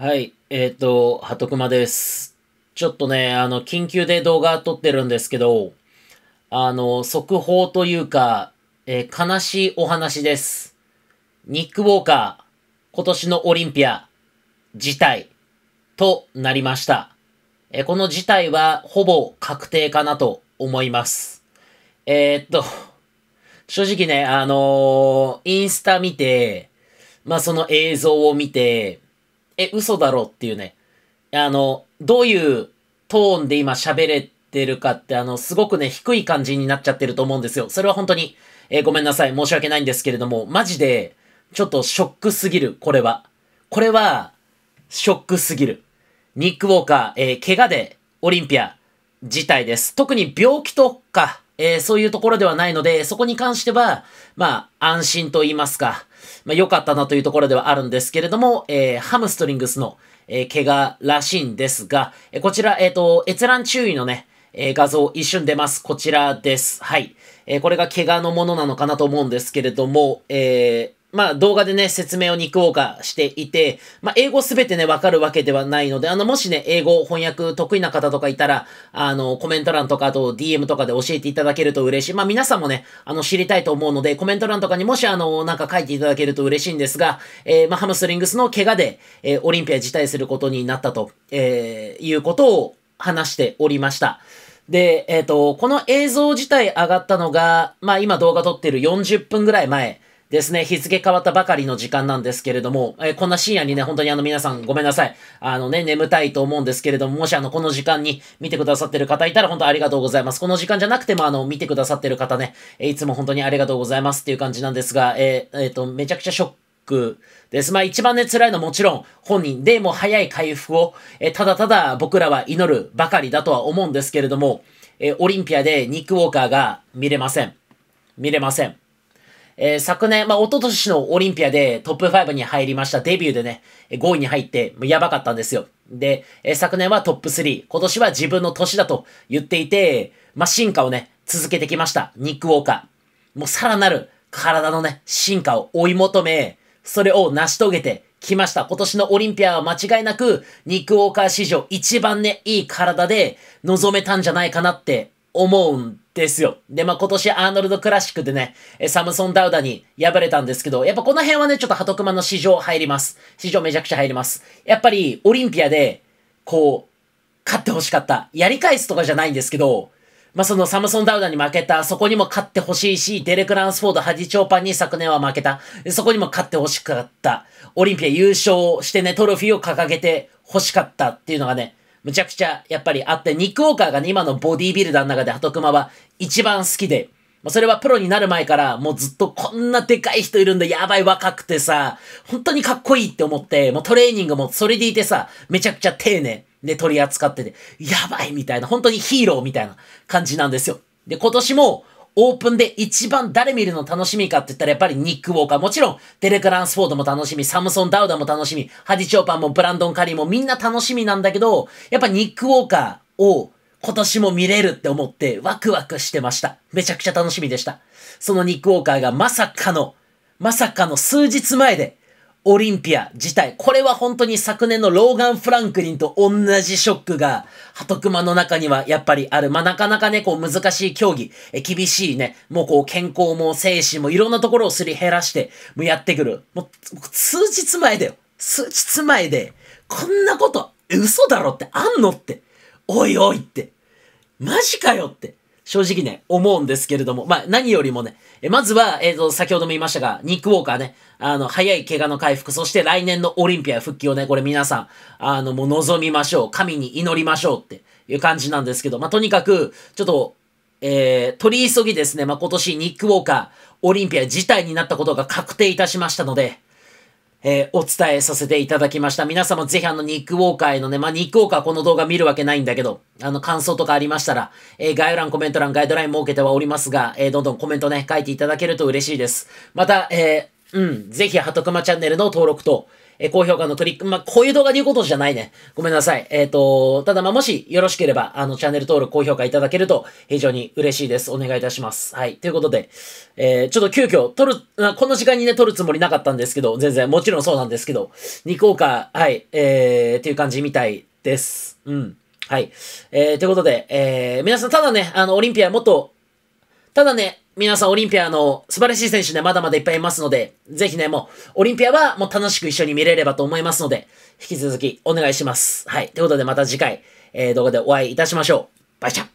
はい、えっ、ー、と、はとくまです。ちょっとね、あの、緊急で動画撮ってるんですけど、あの、速報というか、えー、悲しいお話です。ニック・ウォーカー、今年のオリンピア、辞退、となりました。えー、この辞退は、ほぼ確定かなと思います。えっと、正直ね、あのインスタ見て、まあ、その映像を見て、え、嘘だろっていうね、あの、どういうトーンで今喋れてるかって、あの、すごくね、低い感じになっちゃってると思うんですよ。それは本当に、えー、ごめんなさい。申し訳ないんですけれども、マジで、ちょっとショックすぎる、これは。これは、ショックすぎる。ニック・ウォーカー、えー、怪我で、オリンピア、自体です。特に病気とか、えー、そういうところではないので、そこに関しては、まあ、安心と言いますか、まあ、良かったなというところではあるんですけれども、えー、ハムストリングスの、えー、怪我らしいんですが、えこちら、えっ、と、閲覧注意のね、え画像一瞬出ます。こちらです。はい。えこれが怪我のものなのかなと思うんですけれども、えまあ動画でね、説明を肉効かしていて、まあ英語すべてね、わかるわけではないので、あの、もしね、英語翻訳得意な方とかいたら、あの、コメント欄とか、あと DM とかで教えていただけると嬉しい。まあ皆さんもね、あの、知りたいと思うので、コメント欄とかにもしあの、なんか書いていただけると嬉しいんですが、えー、まあハムスリングスの怪我で、えー、オリンピア辞退することになったと、えー、いうことを話しておりました。で、えっ、ー、と、この映像自体上がったのが、まあ今動画撮ってる40分ぐらい前、ですね、日付変わったばかりの時間なんですけれども、えー、こんな深夜にね、本当にあの皆さんごめんなさい。あのね、眠たいと思うんですけれども、もしあの、この時間に見てくださってる方いたら本当ありがとうございます。この時間じゃなくてもあの、見てくださってる方ね、えいつも本当にありがとうございますっていう感じなんですが、えー、えっ、と、めちゃくちゃショックです。まあ一番ね、辛いのはもちろん本人でも早い回復を、えただただ僕らは祈るばかりだとは思うんですけれども、えオリンピアでニック・ウォーカーが見れません。見れません。えー、昨年、まあ、一昨年のオリンピアでトップ5に入りました。デビューでね、5位に入って、もうやばかったんですよ。で、えー、昨年はトップ3、今年は自分の年だと言っていて、まあ、進化をね、続けてきました。ニック・ウォーカー。もうさらなる体のね、進化を追い求め、それを成し遂げてきました。今年のオリンピアは間違いなく、ニック・ウォーカー史上一番ね、いい体で臨めたんじゃないかなって思うんですよ。で、まあ、今年アーノルドクラシックでね、サムソン・ダウダに敗れたんですけど、やっぱこの辺はね、ちょっとハトクマの市場入ります。史上めちゃくちゃ入ります。やっぱり、オリンピアで、こう、勝ってほしかった。やり返すとかじゃないんですけど、まあ、そのサムソン・ダウダに負けた、そこにも勝ってほしいし、デレク・ランスフォード、ハディ・チョーパンに昨年は負けた。そこにも勝ってほしかった。オリンピア優勝してね、トロフィーを掲げてほしかったっていうのがね、むちゃくちゃやっぱりあって、ニック・ウォーカーがね、今のボディービルダーの中でハトクマは一番好きで、まあ、それはプロになる前からもうずっとこんなでかい人いるんだ、やばい若くてさ、本当にかっこいいって思って、もうトレーニングもそれでいてさ、めちゃくちゃ丁寧で取り扱ってて、やばいみたいな、本当にヒーローみたいな感じなんですよ。で、今年もオープンで一番誰見るの楽しみかって言ったらやっぱりニック・ウォーカー。もちろん、デレク・ランスフォードも楽しみ、サムソン・ダウダも楽しみ、ハディ・チョーパンもブランドン・カリーもみんな楽しみなんだけど、やっぱニック・ウォーカーを今年も見れるって思ってワクワクしてました。めちゃくちゃ楽しみでした。そのニック・ウォーカーがまさかの、まさかの数日前でオリンピア自体、これは本当に昨年のローガン・フランクリンと同じショックが、ハトクマの中にはやっぱりある。まあ、なかなかね、こう難しい競技、え厳しいね、もうこう健康も精神もいろんなところをすり減らして、もうやってくる。もう、数日前だよ。数日前で、こんなこと、嘘だろってあんのって。おいおいって。マジかよって。正直ね、思うんですけれども、まあ、何よりもね、えまずは、えっ、ー、と、先ほども言いましたが、ニック・ウォーカーね、あの、早い怪我の回復、そして来年のオリンピア復帰をね、これ皆さん、あの、もう望みましょう。神に祈りましょうっていう感じなんですけど、まあ、とにかく、ちょっと、えー、取り急ぎですね、まあ、今年ニック・ウォーカー、オリンピア自体になったことが確定いたしましたので、えー、お伝えさせていただきました。皆さんもぜひあの、ニックウォーカーへのね、まあ、ニックウォーカーこの動画見るわけないんだけど、あの、感想とかありましたら、えー、概要欄、コメント欄、ガイドライン設けてはおりますが、えー、どんどんコメントね、書いていただけると嬉しいです。また、えうん、ぜひ、ハトクマチャンネルの登録と、えー、高評価のトリック、まあ、こういう動画で言うことじゃないね。ごめんなさい。えっ、ー、と、ただまもしよろしければ、あの、チャンネル登録、高評価いただけると非常に嬉しいです。お願いいたします。はい。ということで、えー、ちょっと急遽、撮る、まあ、この時間にね、撮るつもりなかったんですけど、全然、もちろんそうなんですけど、2効果、はい、えー、っていう感じみたいです。うん。はい。えー、ということで、えー、皆さん、ただね、あの、オリンピアもっと、ただね、皆さんオリンピアの素晴らしい選手ね、まだまだいっぱいいますので、ぜひね、もう、オリンピアはもう楽しく一緒に見れればと思いますので、引き続きお願いします。はい。ということでまた次回、えー、動画でお会いいたしましょう。バイチャ